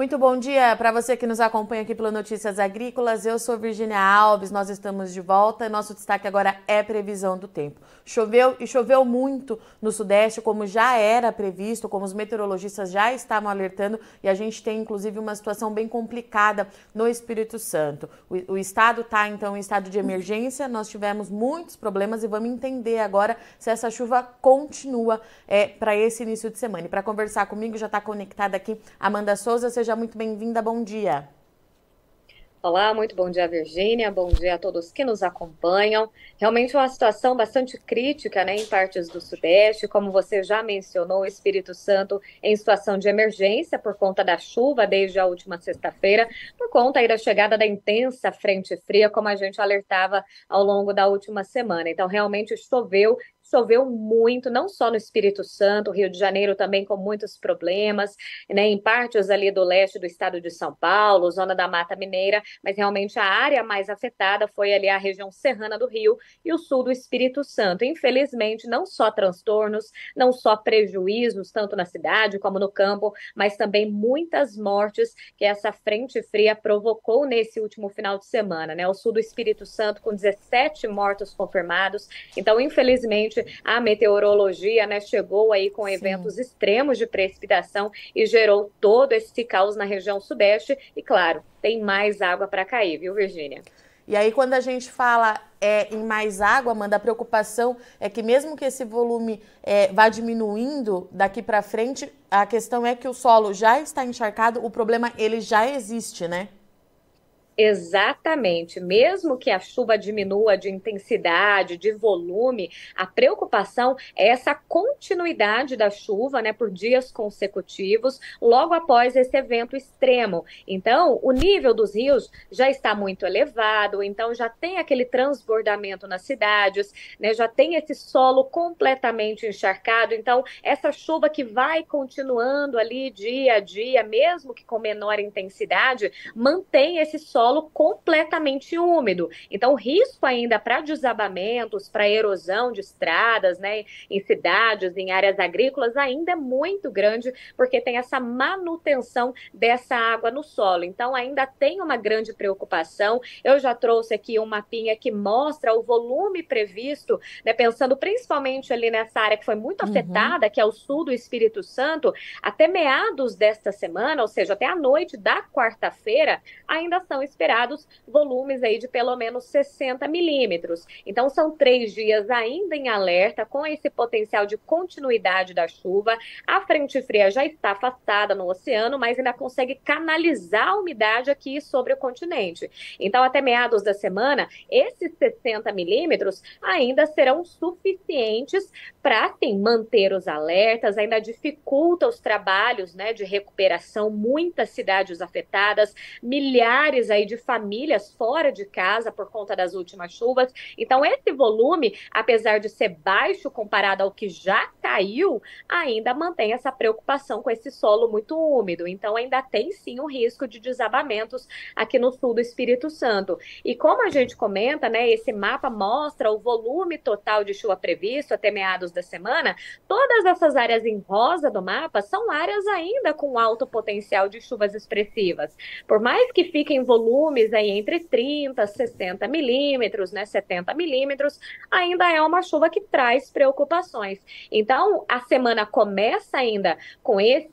Muito bom dia para você que nos acompanha aqui pelo Notícias Agrícolas. Eu sou Virginia Alves, nós estamos de volta. Nosso destaque agora é previsão do tempo. Choveu e choveu muito no Sudeste, como já era previsto, como os meteorologistas já estavam alertando, e a gente tem inclusive uma situação bem complicada no Espírito Santo. O, o estado está então em estado de emergência, nós tivemos muitos problemas e vamos entender agora se essa chuva continua é, para esse início de semana. E para conversar comigo, já está conectada aqui Amanda Souza, seja Seja muito bem-vinda. Bom dia. Olá, muito bom dia, Virgínia. Bom dia a todos que nos acompanham. Realmente uma situação bastante crítica, né, em partes do Sudeste, como você já mencionou, o Espírito Santo em situação de emergência por conta da chuva desde a última sexta-feira, por conta da chegada da intensa frente fria, como a gente alertava ao longo da última semana. Então, realmente choveu choveu muito, não só no Espírito Santo, Rio de Janeiro também com muitos problemas, né, em partes ali do leste do estado de São Paulo, zona da Mata Mineira, mas realmente a área mais afetada foi ali a região serrana do Rio e o sul do Espírito Santo. Infelizmente, não só transtornos, não só prejuízos, tanto na cidade como no campo, mas também muitas mortes que essa frente fria provocou nesse último final de semana, né? O sul do Espírito Santo com 17 mortos confirmados. Então, infelizmente, a meteorologia, né, chegou aí com Sim. eventos extremos de precipitação e gerou todo esse caos na região sudeste. E claro, tem mais água para cair, viu, Virgínia? E aí, quando a gente fala é, em mais água, Amanda, a preocupação é que mesmo que esse volume é, vá diminuindo daqui para frente, a questão é que o solo já está encharcado, o problema ele já existe, né? Exatamente. Mesmo que a chuva diminua de intensidade, de volume, a preocupação é essa continuidade da chuva, né, por dias consecutivos, logo após esse evento extremo. Então, o nível dos rios já está muito elevado, então já tem aquele transbordamento nas cidades, né, já tem esse solo completamente encharcado. Então, essa chuva que vai continuando ali dia a dia, mesmo que com menor intensidade, mantém esse solo solo completamente úmido. Então, o risco ainda para desabamentos, para erosão de estradas, né, em cidades, em áreas agrícolas, ainda é muito grande, porque tem essa manutenção dessa água no solo. Então, ainda tem uma grande preocupação. Eu já trouxe aqui um mapinha que mostra o volume previsto, né, pensando principalmente ali nessa área que foi muito uhum. afetada, que é o sul do Espírito Santo, até meados desta semana, ou seja, até a noite da quarta-feira, ainda são esperados volumes aí de pelo menos 60 milímetros. Então são três dias ainda em alerta com esse potencial de continuidade da chuva. A frente fria já está afastada no oceano, mas ainda consegue canalizar a umidade aqui sobre o continente. Então até meados da semana, esses 60 milímetros ainda serão suficientes para sim manter os alertas, ainda dificulta os trabalhos, né, de recuperação, muitas cidades afetadas, milhares aí aí de famílias fora de casa por conta das últimas chuvas. Então, esse volume, apesar de ser baixo comparado ao que já caiu, ainda mantém essa preocupação com esse solo muito úmido. Então, ainda tem sim o um risco de desabamentos aqui no sul do Espírito Santo. E como a gente comenta, né, esse mapa mostra o volume total de chuva previsto até meados da semana. Todas essas áreas em rosa do mapa são áreas ainda com alto potencial de chuvas expressivas. Por mais que fiquem volume volumes aí entre 30, 60 milímetros, né, 70 milímetros, ainda é uma chuva que traz preocupações. Então, a semana começa ainda com, esse,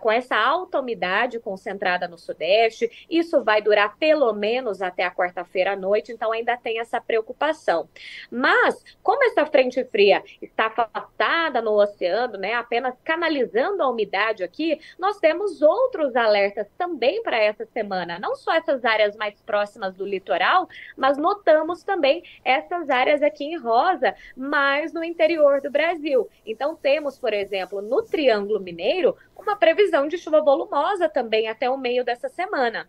com essa alta umidade concentrada no sudeste, isso vai durar pelo menos até a quarta-feira à noite, então ainda tem essa preocupação. Mas, como essa frente fria está afastada no oceano, né, apenas canalizando a umidade aqui, nós temos outros alertas também para essa semana, não só essas áreas áreas mais próximas do litoral, mas notamos também essas áreas aqui em rosa, mais no interior do Brasil. Então, temos, por exemplo, no Triângulo Mineiro, uma previsão de chuva volumosa também até o meio dessa semana.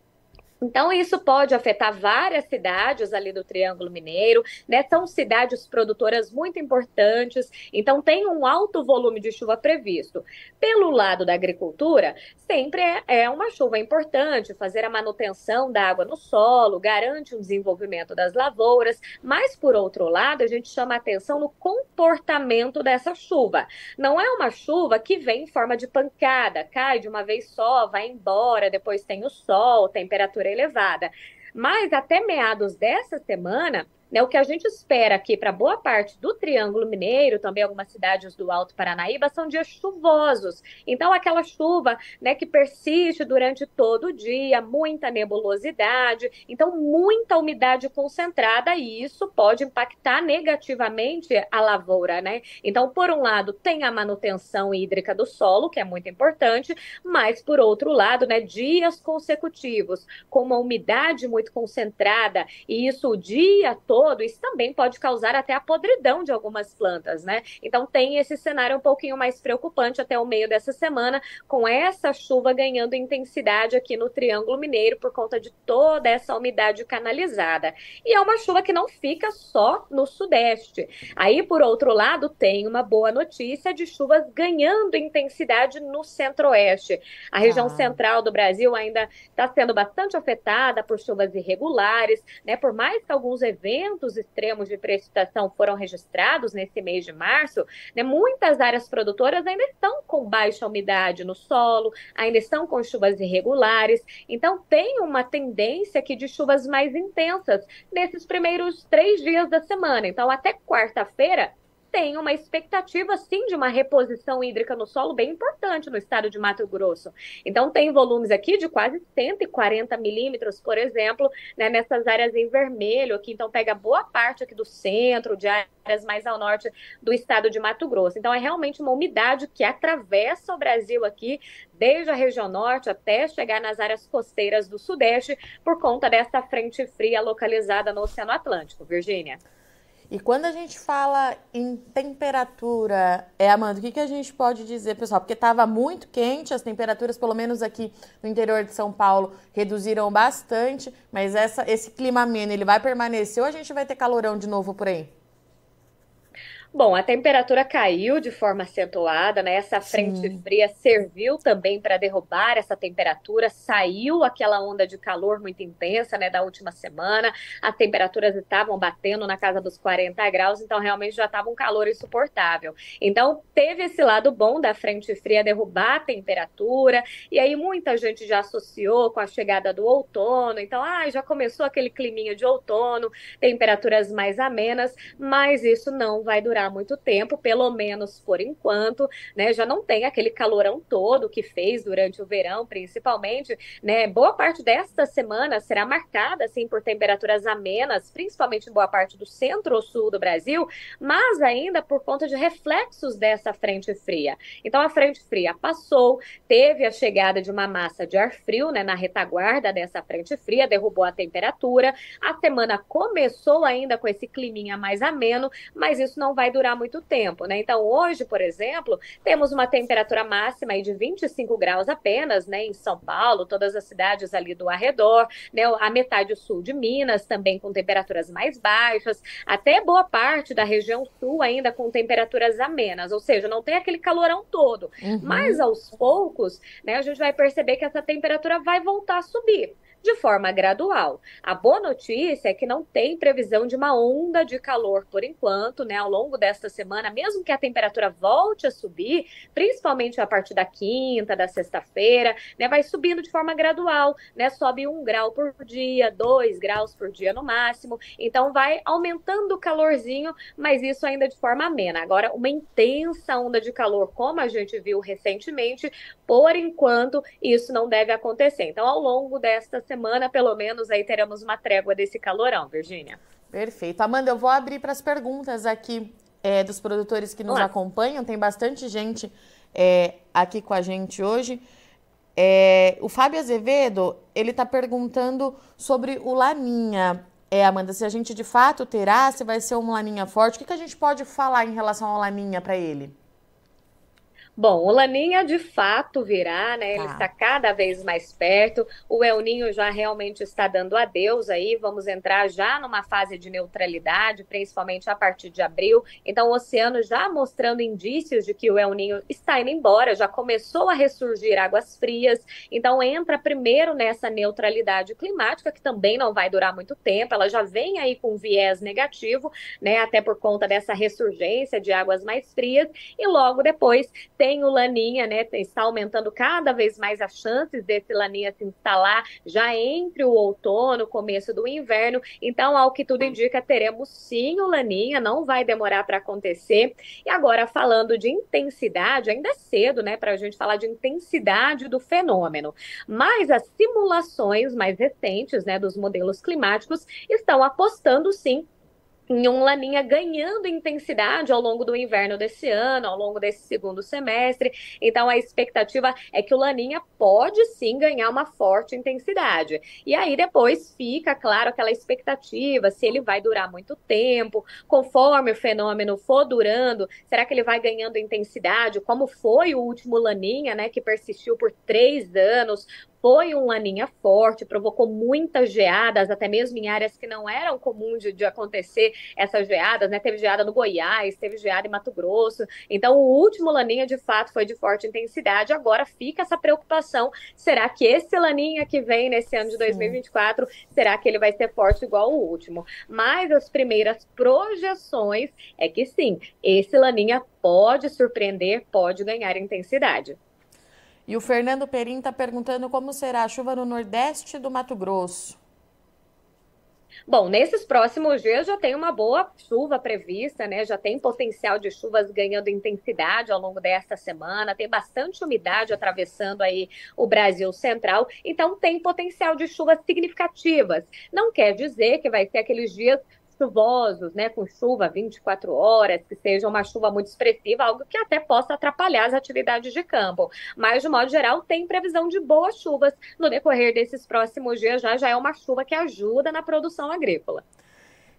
Então, isso pode afetar várias cidades ali do Triângulo Mineiro, né? São cidades produtoras muito importantes, então tem um alto volume de chuva previsto. Pelo lado da agricultura, sempre é, é uma chuva importante, fazer a manutenção da água no solo, garante o desenvolvimento das lavouras, mas por outro lado, a gente chama atenção no comportamento dessa chuva. Não é uma chuva que vem em forma de pancada, cai de uma vez só, vai embora, depois tem o sol, temperatura elevada. Mas até meados dessa semana, né, o que a gente espera aqui para boa parte do Triângulo Mineiro, também algumas cidades do Alto Paranaíba, são dias chuvosos. Então, aquela chuva né, que persiste durante todo o dia, muita nebulosidade, então, muita umidade concentrada, e isso pode impactar negativamente a lavoura. Né? Então, por um lado, tem a manutenção hídrica do solo, que é muito importante, mas, por outro lado, né, dias consecutivos com uma umidade muito concentrada, e isso o dia todo todo, isso também pode causar até a podridão de algumas plantas, né? Então tem esse cenário um pouquinho mais preocupante até o meio dessa semana, com essa chuva ganhando intensidade aqui no Triângulo Mineiro por conta de toda essa umidade canalizada. E é uma chuva que não fica só no sudeste. Aí, por outro lado, tem uma boa notícia de chuvas ganhando intensidade no centro-oeste. A região ah. central do Brasil ainda está sendo bastante afetada por chuvas irregulares, né? Por mais que alguns eventos aumentos extremos de precipitação foram registrados nesse mês de março, né, muitas áreas produtoras ainda estão com baixa umidade no solo, ainda estão com chuvas irregulares. Então, tem uma tendência aqui de chuvas mais intensas nesses primeiros três dias da semana. Então, até quarta-feira, tem uma expectativa, sim, de uma reposição hídrica no solo bem importante no estado de Mato Grosso. Então, tem volumes aqui de quase 140 milímetros, por exemplo, né, nessas áreas em vermelho aqui. Então, pega boa parte aqui do centro, de áreas mais ao norte do estado de Mato Grosso. Então, é realmente uma umidade que atravessa o Brasil aqui, desde a região norte até chegar nas áreas costeiras do sudeste, por conta dessa frente fria localizada no Oceano Atlântico. Virgínia. E quando a gente fala em temperatura, é, Amanda, o que, que a gente pode dizer, pessoal? Porque estava muito quente, as temperaturas, pelo menos aqui no interior de São Paulo, reduziram bastante, mas essa, esse clima ameno, ele vai permanecer ou a gente vai ter calorão de novo por aí? Bom, a temperatura caiu de forma acentuada, né? Essa frente Sim. fria serviu também para derrubar essa temperatura, saiu aquela onda de calor muito intensa, né, da última semana. As temperaturas estavam batendo na casa dos 40 graus, então realmente já estava um calor insuportável. Então, teve esse lado bom da frente fria derrubar a temperatura, e aí muita gente já associou com a chegada do outono. Então, ah, já começou aquele climinha de outono, temperaturas mais amenas, mas isso não vai durar durar muito tempo, pelo menos por enquanto, né? Já não tem aquele calorão todo que fez durante o verão, principalmente, né? Boa parte desta semana será marcada assim por temperaturas amenas, principalmente em boa parte do centro-sul ou do Brasil, mas ainda por conta de reflexos dessa frente fria. Então a frente fria passou, teve a chegada de uma massa de ar frio, né, na retaguarda dessa frente fria, derrubou a temperatura. A semana começou ainda com esse climinha mais ameno, mas isso não vai vai durar muito tempo, né? Então, hoje, por exemplo, temos uma temperatura máxima aí de 25 graus apenas, né, em São Paulo, todas as cidades ali do arredor, né, a metade sul de Minas também com temperaturas mais baixas, até boa parte da região sul ainda com temperaturas amenas, ou seja, não tem aquele calorão todo. Uhum. Mas aos poucos, né, a gente vai perceber que essa temperatura vai voltar a subir de forma gradual. A boa notícia é que não tem previsão de uma onda de calor por enquanto, né? Ao longo desta semana, mesmo que a temperatura volte a subir, principalmente a partir da quinta, da sexta-feira, né? Vai subindo de forma gradual, né? Sobe um grau por dia, dois graus por dia no máximo. Então vai aumentando o calorzinho, mas isso ainda de forma amena. Agora, uma intensa onda de calor, como a gente viu recentemente, por enquanto, isso não deve acontecer. Então, ao longo desta semana, pelo menos, aí teremos uma trégua desse calorão, Virgínia. Perfeito. Amanda, eu vou abrir para as perguntas aqui é, dos produtores que nos Olá. acompanham. Tem bastante gente é, aqui com a gente hoje. É, o Fábio Azevedo, ele está perguntando sobre o Laninha. É, Amanda, se a gente de fato terá, se vai ser um Laninha forte, o que, que a gente pode falar em relação ao Laninha para ele? Bom, o Laninha de fato virá, né? Ele tá. está cada vez mais perto. O El Ninho já realmente está dando adeus aí. Vamos entrar já numa fase de neutralidade, principalmente a partir de abril. Então, o oceano já mostrando indícios de que o El Ninho está indo embora, já começou a ressurgir águas frias. Então, entra primeiro nessa neutralidade climática, que também não vai durar muito tempo. Ela já vem aí com viés negativo, né? Até por conta dessa ressurgência de águas mais frias. E logo depois tem tem o Laninha, né? Está aumentando cada vez mais as chances desse Laninha se instalar já entre o outono, começo do inverno. Então, ao que tudo indica, teremos sim o Laninha, não vai demorar para acontecer. E agora, falando de intensidade, ainda é cedo, né, para a gente falar de intensidade do fenômeno. Mas as simulações mais recentes, né, dos modelos climáticos estão apostando sim em um laninha ganhando intensidade ao longo do inverno desse ano, ao longo desse segundo semestre. Então a expectativa é que o laninha pode sim ganhar uma forte intensidade. E aí depois fica, claro, aquela expectativa se ele vai durar muito tempo, conforme o fenômeno for durando, será que ele vai ganhando intensidade? Como foi o último laninha, né, que persistiu por três anos, foi um laninha forte, provocou muitas geadas, até mesmo em áreas que não eram comuns de, de, acontecer essas geadas, né? Teve geada no Goiás, teve geada em Mato Grosso. Então, o último laninha, de fato, foi de forte intensidade. Agora fica essa preocupação: será que esse laninha que vem nesse ano de 2024, será que ele vai ser forte igual o último? Mas as primeiras projeções é que sim, esse laninha pode surpreender, pode ganhar intensidade. E o Fernando Perim está perguntando como será a chuva no Nordeste do Mato Grosso. Bom, nesses próximos dias já tem uma boa chuva prevista, né? Já tem potencial de chuvas ganhando intensidade ao longo desta semana, tem bastante umidade atravessando aí o Brasil central, então tem potencial de chuvas significativas. Não quer dizer que vai ser aqueles dias chuvosos, né, com chuva 24 horas, que seja uma chuva muito expressiva, algo que até possa atrapalhar as atividades de campo. Mas, de modo geral, tem previsão de boas chuvas no decorrer desses próximos dias. Já, já é uma chuva que ajuda na produção agrícola.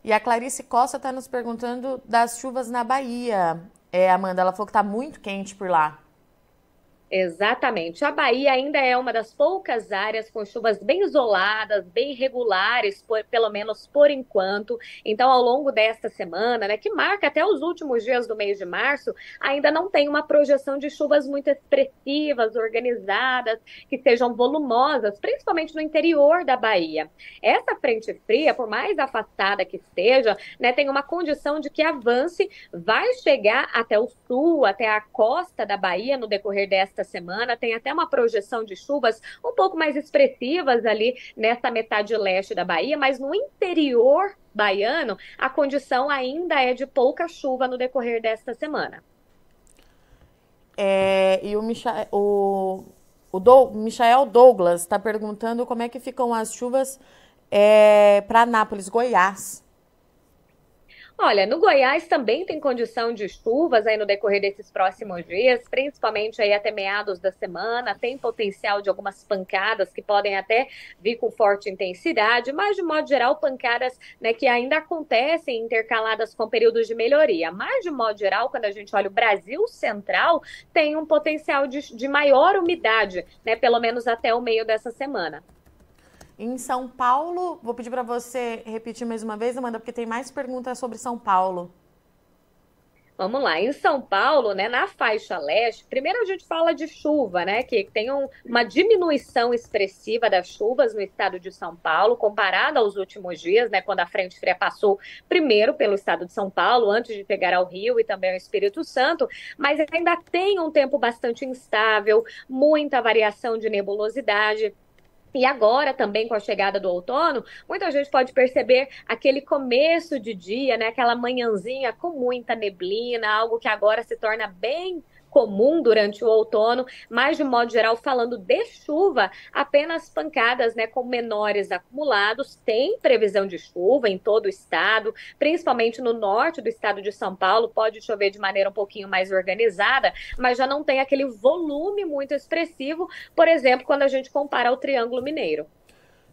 E a Clarice Costa está nos perguntando das chuvas na Bahia. É, Amanda, ela falou que está muito quente por lá. Exatamente. A Bahia ainda é uma das poucas áreas com chuvas bem isoladas, bem regulares, por, pelo menos por enquanto. Então, ao longo desta semana, né, que marca até os últimos dias do mês de março, ainda não tem uma projeção de chuvas muito expressivas, organizadas, que sejam volumosas, principalmente no interior da Bahia. Essa frente fria, por mais afastada que esteja, né, tem uma condição de que avance, vai chegar até o sul, até a costa da Bahia no decorrer desta esta semana. Tem até uma projeção de chuvas um pouco mais expressivas ali nessa metade leste da Bahia, mas no interior baiano, a condição ainda é de pouca chuva no decorrer desta semana. É, e o, Michel, o, o Michael Douglas está perguntando como é que ficam as chuvas é, para Anápolis, Goiás. Olha, no Goiás também tem condição de chuvas aí no decorrer desses próximos dias, principalmente aí até meados da semana. Tem potencial de algumas pancadas que podem até vir com forte intensidade, mas de modo geral, pancadas né, que ainda acontecem intercaladas com períodos de melhoria. Mas de modo geral, quando a gente olha o Brasil Central, tem um potencial de, de maior umidade, né, pelo menos até o meio dessa semana. Em São Paulo, vou pedir para você repetir mais uma vez, Amanda, porque tem mais perguntas sobre São Paulo. Vamos lá, em São Paulo, né, na faixa leste, primeiro a gente fala de chuva, né, que tem um, uma diminuição expressiva das chuvas no estado de São Paulo, comparada aos últimos dias, né, quando a frente fria passou primeiro pelo estado de São Paulo, antes de pegar ao Rio e também ao Espírito Santo, mas ainda tem um tempo bastante instável, muita variação de nebulosidade. E agora também com a chegada do outono, muita gente pode perceber aquele começo de dia, né, aquela manhãzinha com muita neblina, algo que agora se torna bem comum durante o outono, mas de modo geral, falando de chuva, apenas pancadas né, com menores acumulados. Tem previsão de chuva em todo o estado, principalmente no norte do estado de São Paulo. Pode chover de maneira um pouquinho mais organizada, mas já não tem aquele volume muito expressivo, por exemplo, quando a gente compara ao Triângulo Mineiro.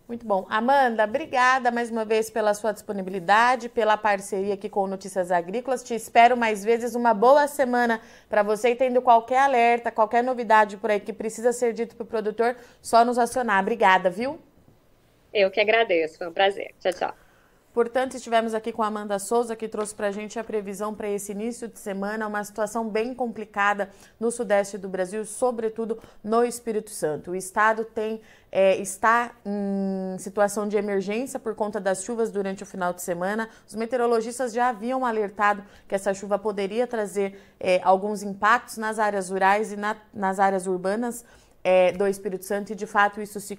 Muito bom. Amanda, obrigada mais uma vez pela sua disponibilidade, pela parceria aqui com Notícias Agrícolas. Te espero mais vezes. Uma boa semana para você e tendo qualquer alerta, qualquer novidade por aí que precisa ser dito para o produtor, só nos acionar. Obrigada, viu? Eu que agradeço. Foi um prazer. Tchau, tchau. Portanto, estivemos aqui com a Amanda Souza, que trouxe para a gente a previsão para esse início de semana, uma situação bem complicada no sudeste do Brasil, sobretudo no Espírito Santo. O estado tem é, está em situação de emergência por conta das chuvas durante o final de semana. Os meteorologistas já haviam alertado que essa chuva poderia trazer é, alguns impactos nas áreas rurais e na, nas áreas urbanas é, do Espírito Santo e de fato isso se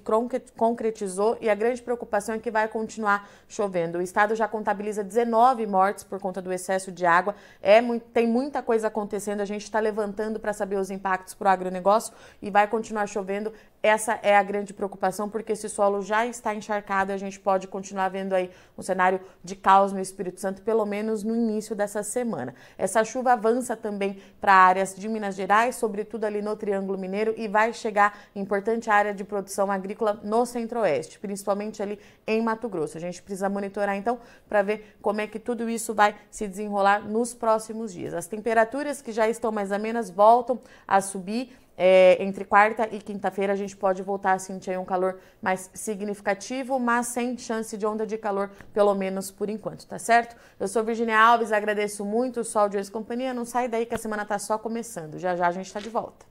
concretizou e a grande preocupação é que vai continuar chovendo. O estado já contabiliza 19 mortes por conta do excesso de água. É tem muita coisa acontecendo. A gente está levantando para saber os impactos para o agronegócio e vai continuar chovendo essa é a grande preocupação, porque esse solo já está encharcado, e a gente pode continuar vendo aí um cenário de caos no Espírito Santo, pelo menos no início dessa semana. Essa chuva avança também para áreas de Minas Gerais, sobretudo ali no Triângulo Mineiro, e vai chegar importante área de produção agrícola no Centro-Oeste, principalmente ali em Mato Grosso. A gente precisa monitorar então para ver como é que tudo isso vai se desenrolar nos próximos dias. As temperaturas que já estão mais amenas voltam a subir é, entre quarta e quinta-feira a gente pode voltar a sentir um calor mais significativo, mas sem chance de onda de calor, pelo menos por enquanto, tá certo? Eu sou Virginia Alves, agradeço muito o Sol de Hoje Companhia. Não sai daí que a semana tá só começando. Já já a gente tá de volta.